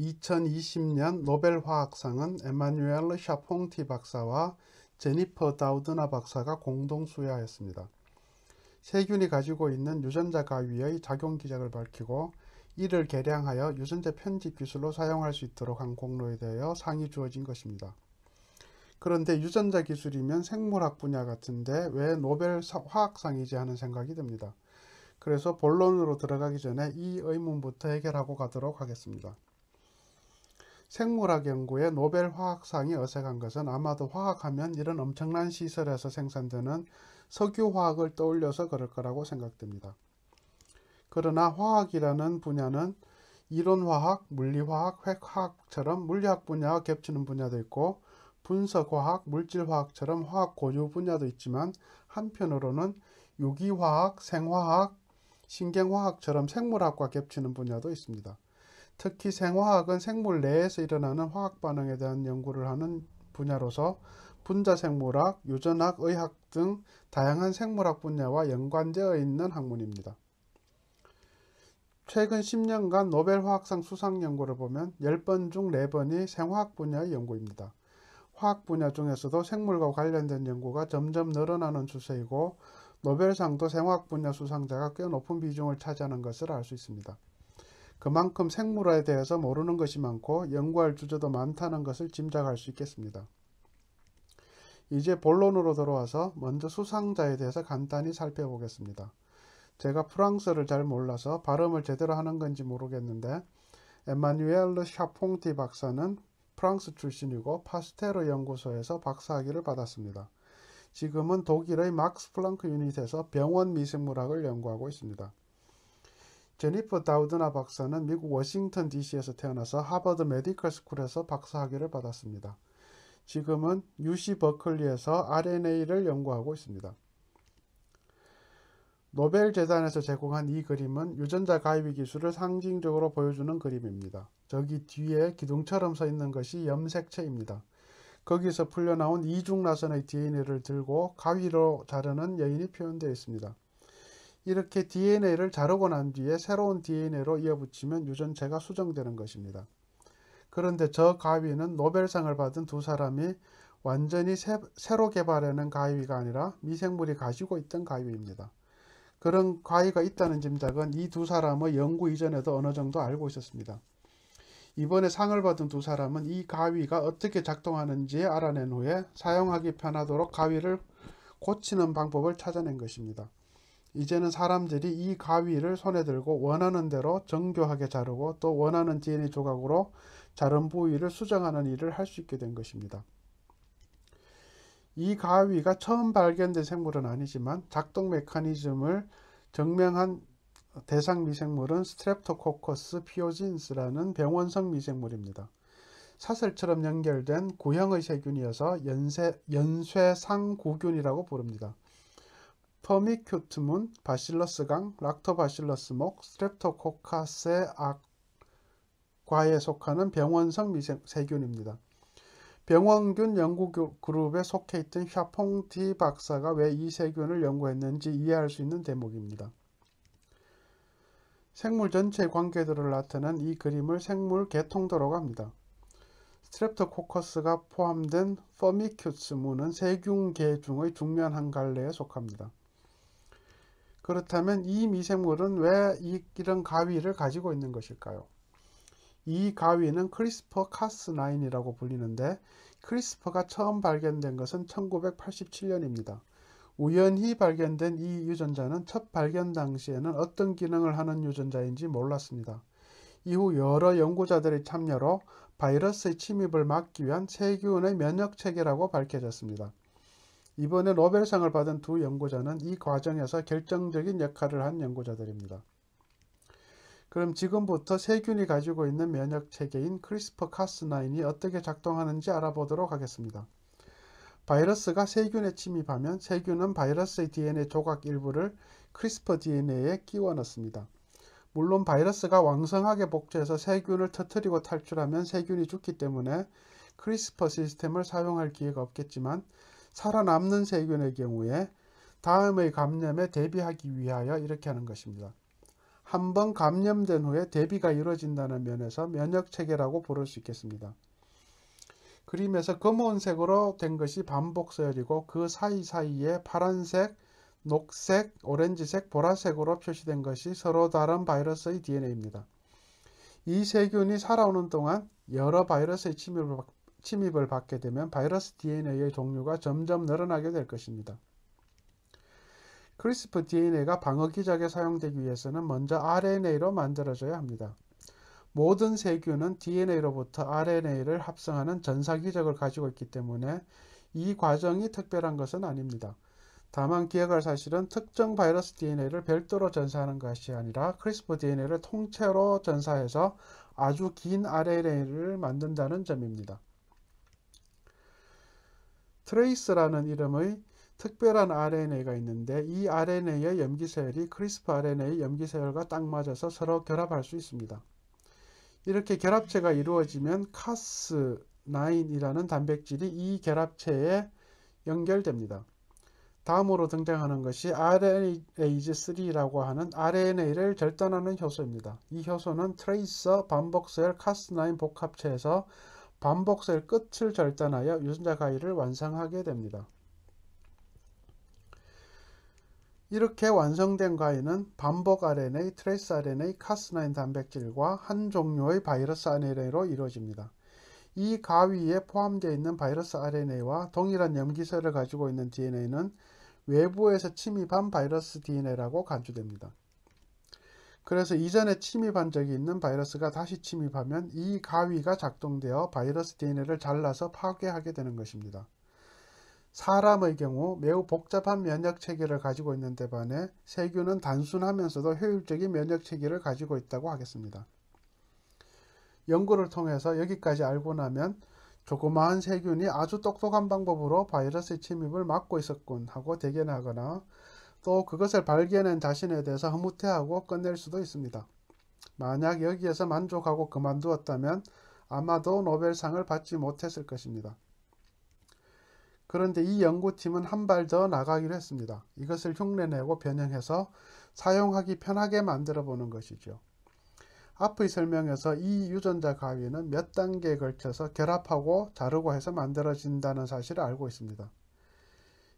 2020년 노벨 화학상은 에마뉴엘 샤퐁티 박사와 제니퍼 다우드나 박사가 공동 수여하였습니다. 세균이 가지고 있는 유전자 가위의 작용 기작을 밝히고 이를 개량하여 유전자 편집 기술로 사용할 수 있도록 한 공로에 대하여 상이 주어진 것입니다. 그런데 유전자 기술이면 생물학 분야 같은데 왜 노벨 화학상이지 하는 생각이 듭니다. 그래서 본론으로 들어가기 전에 이 의문부터 해결하고 가도록 하겠습니다. 생물학 연구에 노벨 화학상이 어색한 것은 아마도 화학하면 이런 엄청난 시설에서 생산되는 석유화학을 떠올려서 그럴 거라고 생각됩니다. 그러나 화학이라는 분야는 이론화학, 물리화학, 획화학처럼 물리학 분야와 겹치는 분야도 있고 분석화학, 물질화학처럼 화학 고유 분야도 있지만 한편으로는 유기화학, 생화학, 신경화학처럼 생물학과 겹치는 분야도 있습니다. 특히 생화학은 생물 내에서 일어나는 화학 반응에 대한 연구를 하는 분야로서 분자 생물학, 유전학, 의학 등 다양한 생물학 분야와 연관되어 있는 학문입니다. 최근 10년간 노벨 화학상 수상 연구를 보면 10번 중 4번이 생화학 분야의 연구입니다. 화학 분야 중에서도 생물과 관련된 연구가 점점 늘어나는 추세이고 노벨상도 생화학 분야 수상자가 꽤 높은 비중을 차지하는 것을 알 수 있습니다. 그만큼 생물화에 대해서 모르는 것이 많고 연구할 주제도 많다는 것을 짐작할 수 있겠습니다. 이제 본론으로 들어와서 먼저 수상자에 대해서 간단히 살펴보겠습니다. 제가 프랑스어를 잘 몰라서 발음을 제대로 하는 건지 모르겠는데 에마뉴엘 샤퐁티 박사는 프랑스 출신이고 파스테르 연구소에서 박사학위를 받았습니다. 지금은 독일의 막스 플랑크 유닛에서 병원 미생물학을 연구하고 있습니다. 제니퍼 다우드나 박사는 미국 워싱턴 DC에서 태어나서 하버드 메디컬 스쿨에서 박사학위를 받았습니다. 지금은 UC 버클리에서 RNA를 연구하고 있습니다. 노벨재단에서 제공한 이 그림은 유전자 가위 기술을 상징적으로 보여주는 그림입니다. 저기 뒤에 기둥처럼 서 있는 것이 염색체입니다. 거기서 풀려나온 이중라선의 DNA를 들고 가위로 자르는 여인이 표현되어 있습니다. 이렇게 DNA를 자르고 난 뒤에 새로운 DNA로 이어붙이면 유전체가 수정되는 것입니다. 그런데 저 가위는 노벨상을 받은 두 사람이 완전히 새, 로 개발하는 가위가 아니라 미생물이 가지고 있던 가위입니다. 그런 가위가 있다는 짐작은 이 두 사람의 연구 이전에도 어느 정도 알고 있었습니다. 이번에 상을 받은 두 사람은 이 가위가 어떻게 작동하는지 알아낸 후에 사용하기 편하도록 가위를 고치는 방법을 찾아낸 것입니다. 이제는 사람들이 이 가위를 손에 들고 원하는 대로 정교하게 자르고 또 원하는 DNA 조각으로 자른 부위를 수정하는 일을 할 수 있게 된 것입니다. 이 가위가 처음 발견된 생물은 아니지만 작동 메커니즘을 증명한 대상 미생물은 스트랩토코커스 피오진스라는 병원성 미생물입니다. 사슬처럼 연결된 구형의 세균이어서 연쇄, 연쇄상구균이라고 부릅니다. 퍼미큐트문, 바실러스강, 락토바실러스목, 스트랩토코카스의 악과에 속하는 병원성 미세균입니다 병원균 연구그룹에 속해 있던 샤퐁티 박사가 왜 이 세균을 연구했는지 이해할 수 있는 대목입니다. 생물 전체 의 관계들을 나타낸 이 그림을 생물 계통도라고 합니다. 스트랩토코커스가 포함된 퍼미큐스 문은 세균계 중의 중요한 한 갈래에 속합니다. 그렇다면 이 미생물은 왜 이, 이런 가위를 가지고 있는 것일까요? 이 가위는 크리스퍼 카스9이라고 불리는데 크리스퍼가 처음 발견된 것은 1987년입니다. 우연히 발견된 이 유전자는 첫 발견 당시에는 어떤 기능을 하는 유전자인지 몰랐습니다. 이후 여러 연구자들의 참여로 바이러스의 침입을 막기 위한 세균의 면역체계라고 밝혀졌습니다. 이번에 노벨상을 받은 두 연구자는 이 과정에서 결정적인 역할을 한 연구자들입니다. 그럼 지금부터 세균이 가지고 있는 면역체계인 크리스퍼카스9이 어떻게 작동하는지 알아보도록 하겠습니다. 바이러스가 세균에 침입하면 세균은 바이러스의 DNA 조각 일부를 크리스퍼 DNA에 끼워 넣습니다. 물론 바이러스가 왕성하게 복제해서 세균을 터뜨리고 탈출하면 세균이 죽기 때문에 크리스퍼 시스템을 사용할 기회가 없겠지만 살아남는 세균의 경우에 다음의 감염에 대비하기 위하여 이렇게 하는 것입니다. 한번 감염된 후에 대비가 이루어진다는 면에서 면역체계라고 부를 수 있겠습니다. 그림에서 검은색으로 된 것이 반복서열이고 그 사이사이에 파란색, 녹색, 오렌지색, 보라색으로 표시된 것이 서로 다른 바이러스의 DNA입니다. 이 세균이 살아오는 동안 여러 바이러스의 침입을 침입을 받게 되면 바이러스 DNA의 종류가 점점 늘어나게 될 것입니다. 크리스프 DNA가 방어 기작에 사용되기 위해서는 먼저 RNA로 만들어져야 합니다. 모든 세균은 DNA로부터 RNA를 합성하는 전사 기적을 가지고 있기 때문에 이 과정이 특별한 것은 아닙니다. 다만 기억할 사실은 특정 바이러스 DNA를 별도로 전사하는 것이 아니라 크리스프 DNA를 통째로 전사해서 아주 긴 RNA를 만든다는 점입니다. 트레이스라는 이름의 특별한 RNA가 있는데 이 RNA의 염기세열이 크리스프 RNA의 염기세열과 딱 맞아서 서로 결합할 수 있습니다. 이렇게 결합체가 이루어지면 카스9이라는 단백질이 이 결합체에 연결됩니다. 다음으로 등장하는 것이 RNase3라고 하는 RNA를 절단하는 효소입니다. 이 효소는 트레이서 반복셀 세 카스9 복합체에서 반복셀 끝을 절단하여 유전자 가위를 완성하게 됩니다. 이렇게 완성된 과일은 반복 RNA, 트레이스 RNA, 카스9 단백질과 한 종류의 바이러스 RNA로 이루어집니다. 이 가위에 포함되어 있는 바이러스 RNA와 동일한 염기서를 가지고 있는 DNA는 외부에서 침입한 바이러스 DNA라고 간주됩니다. 그래서 이전에 침입한 적이 있는 바이러스가 다시 침입하면 이 가위가 작동되어 바이러스 DNA를 잘라서 파괴하게 되는 것입니다. 사람의 경우 매우 복잡한 면역체계를 가지고 있는데 반해 세균은 단순하면서도 효율적인 면역체계를 가지고 있다고 하겠습니다. 연구를 통해서 여기까지 알고 나면 조그마한 세균이 아주 똑똑한 방법으로 바이러스의 침입을 막고 있었군 하고 대견하거나 또 그것을 발견한 자신에 대해서 흐뭇해하고 끝낼 수도 있습니다. 만약 여기에서 만족하고 그만두었다면 아마도 노벨상을 받지 못했을 것입니다. 그런데 이 연구팀은 한 발 더 나가기로 했습니다. 이것을 흉내내고 변형해서 사용하기 편하게 만들어 보는 것이죠. 앞의 설명에서 이 유전자 가위는 몇 단계에 걸쳐서 결합하고 자르고 해서 만들어진다는 사실을 알고 있습니다.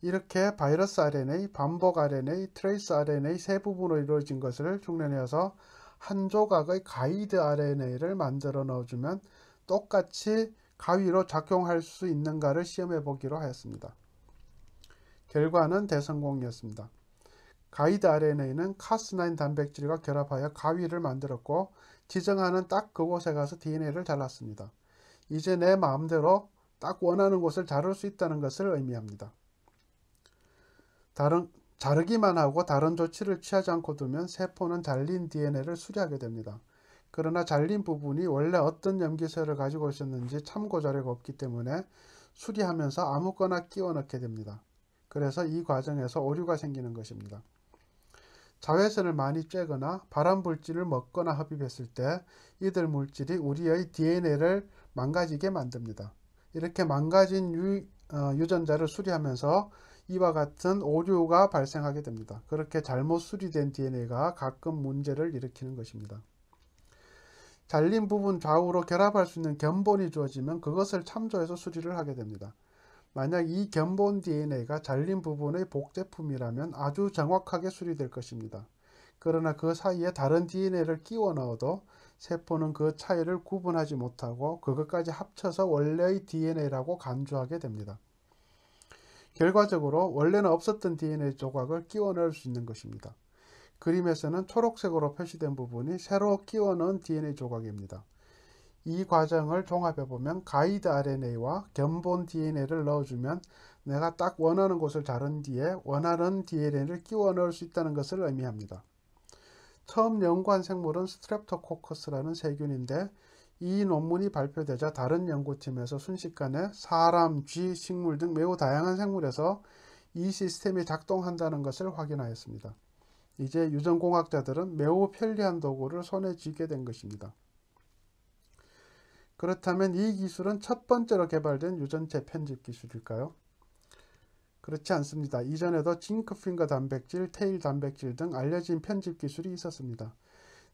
이렇게 바이러스 RNA, 반복 RNA, 트레이스 RNA 세 부분으로 이루어진 것을 중내해서한 조각의 가이드 RNA를 만들어 넣어주면 똑같이 가위로 작용할 수 있는가를 시험해 보기로 하였습니다. 결과는 대성공이었습니다. 가이드 RNA는 카스9 단백질과 결합하여 가위를 만들었고 지정하는 딱 그곳에 가서 DNA를 잘랐습니다. 이제 내 마음대로 딱 원하는 곳을 자를 수 있다는 것을 의미합니다. 다른 자르기만 하고 다른 조치를 취하지 않고 두면 세포는 잘린 DNA를 수리하게 됩니다. 그러나 잘린 부분이 원래 어떤 염기세를 가지고 있었는지 참고 자료가 없기 때문에 수리하면서 아무거나 끼워 넣게 됩니다. 그래서 이 과정에서 오류가 생기는 것입니다. 자외선을 많이 쬐거나 발암물질을 먹거나 흡입했을 때 이들 물질이 우리의 DNA를 망가지게 만듭니다. 이렇게 망가진 유, 어, 유전자를 수리하면서 이와 같은 오류가 발생하게 됩니다. 그렇게 잘못 수리된 DNA가 가끔 문제를 일으키는 것입니다. 잘린 부분 좌우로 결합할 수 있는 견본이 주어지면 그것을 참조해서 수리를 하게 됩니다. 만약 이 견본 DNA가 잘린 부분의 복제품이라면 아주 정확하게 수리될 것입니다. 그러나 그 사이에 다른 DNA를 끼워 넣어도 세포는 그 차이를 구분하지 못하고 그것까지 합쳐서 원래의 DNA라고 간주하게 됩니다. 결과적으로 원래는 없었던 DNA 조각을 끼워 넣을 수 있는 것입니다. 그림에서는 초록색으로 표시된 부분이 새로 끼워 넣은 DNA 조각입니다. 이 과정을 종합해보면 가이드 RNA와 견본 DNA를 넣어주면 내가 딱 원하는 곳을 자른 뒤에 원하는 DNA를 끼워 넣을 수 있다는 것을 의미합니다. 처음 연구한 생물은 스트랩토코커스라는 세균인데 이 논문이 발표되자 다른 연구팀에서 순식간에 사람, 쥐, 식물 등 매우 다양한 생물에서 이 시스템이 작동한다는 것을 확인하였습니다. 이제 유전공학자들은 매우 편리한 도구를 손에 쥐게 된 것입니다. 그렇다면 이 기술은 첫 번째로 개발된 유전체 편집 기술일까요? 그렇지 않습니다. 이전에도 징크핑거 단백질, 테일 단백질 등 알려진 편집 기술이 있었습니다.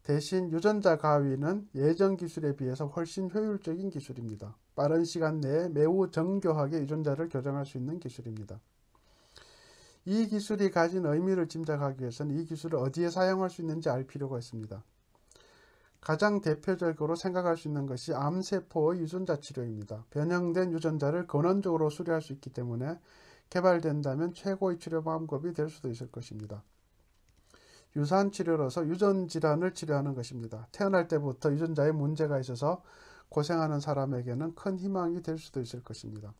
대신 유전자 가위는 예전 기술에 비해서 훨씬 효율적인 기술입니다. 빠른 시간 내에 매우 정교하게 유전자를 교정할 수 있는 기술입니다. 이 기술이 가진 의미를 짐작하기 위해서는 이 기술을 어디에 사용할 수 있는지 알 필요가 있습니다. 가장 대표적으로 생각할 수 있는 것이 암세포의 유전자 치료입니다. 변형된 유전자를 근원적으로 수리할 수 있기 때문에 개발된다면 최고의 치료 방법이 될 수도 있을 것입니다. 유산 치료로서 유전 질환을 치료하는 것입니다. 태어날 때부터 유전자에 문제가 있어서 고생하는 사람에게는 큰 희망이 될 수도 있을 것입니다.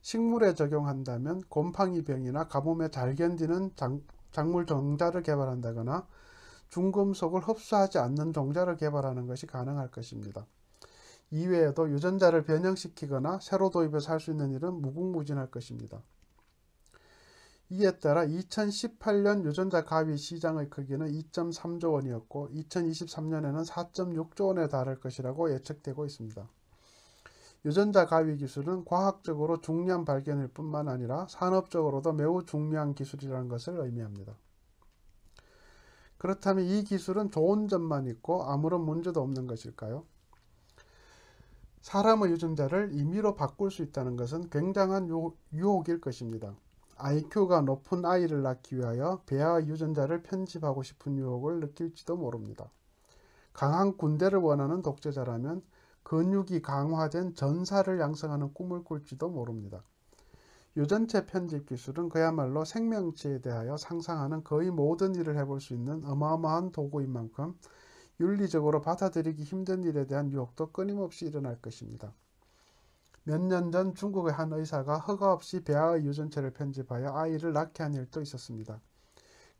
식물에 적용한다면 곰팡이병이나 가뭄에 잘 견디는 장, 작물 종자를 개발한다거나 중금속을 흡수하지 않는 종자를 개발하는 것이 가능할 것입니다. 이외에도 유전자를 변형시키거나 새로 도입해서 할 수 있는 일은 무궁무진할 것입니다. 이에 따라 2018년 유전자 가위 시장의 크기는 2.3조 원이었고 2023년에는 4.6조 원에 달할 것이라고 예측되고 있습니다. 유전자 가위 기술은 과학적으로 중요한 발견일 뿐만 아니라 산업적으로도 매우 중요한 기술이라는 것을 의미합니다. 그렇다면 이 기술은 좋은 점만 있고 아무런 문제도 없는 것일까요? 사람의 유전자를 임의로 바꿀 수 있다는 것은 굉장한 유혹일 것입니다. IQ가 높은 아이를 낳기 위하여 배아 유전자를 편집하고 싶은 유혹을 느낄지도 모릅니다. 강한 군대를 원하는 독재자라면 근육이 강화된 전사를 양성하는 꿈을 꿀지도 모릅니다. 유전체 편집 기술은 그야말로 생명체에 대하여 상상하는 거의 모든 일을 해볼 수 있는 어마어마한 도구인 만큼 윤리적으로 받아들이기 힘든 일에 대한 유혹도 끊임없이 일어날 것입니다. 몇년전 중국의 한 의사가 허가 없이 배아의 유전체를 편집하여 아이를 낳게 한 일도 있었습니다.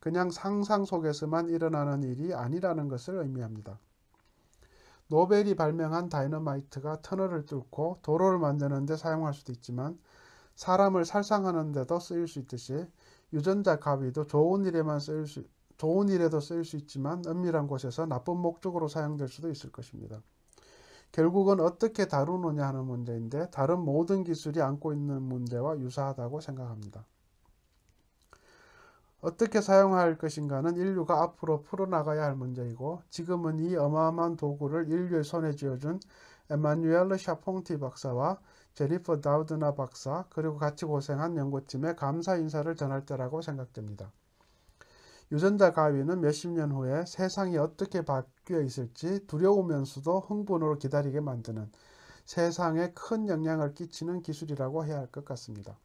그냥 상상 속에서만 일어나는 일이 아니라는 것을 의미합니다. 노벨이 발명한 다이너마이트가 터널을 뚫고 도로를 만드는 데 사용할 수도 있지만 사람을 살상하는 데도 쓰일 수 있듯이 유전자 가위도 좋은 일에만 쓰일 수 좋은 일에도 쓰일 수 있지만 은밀한 곳에서 나쁜 목적으로 사용될 수도 있을 것입니다. 결국은 어떻게 다루느냐 하는 문제인데 다른 모든 기술이 안고 있는 문제와 유사하다고 생각합니다. 어떻게 사용할 것인가는 인류가 앞으로 풀어나가야 할 문제이고 지금은 이 어마어마한 도구를 인류의 손에 쥐어준 에마뉴엘 샤퐁티 박사와 제니퍼 다우드나 박사 그리고 같이 고생한 연구팀에 감사 인사를 전할 때라고 생각됩니다. 유전자 가위는 몇십 년 후에 세상이 어떻게 바뀌어 있을지 두려우면서도 흥분으로 기다리게 만드는 세상에 큰 영향을 끼치는 기술이라고 해야 할 것 같습니다.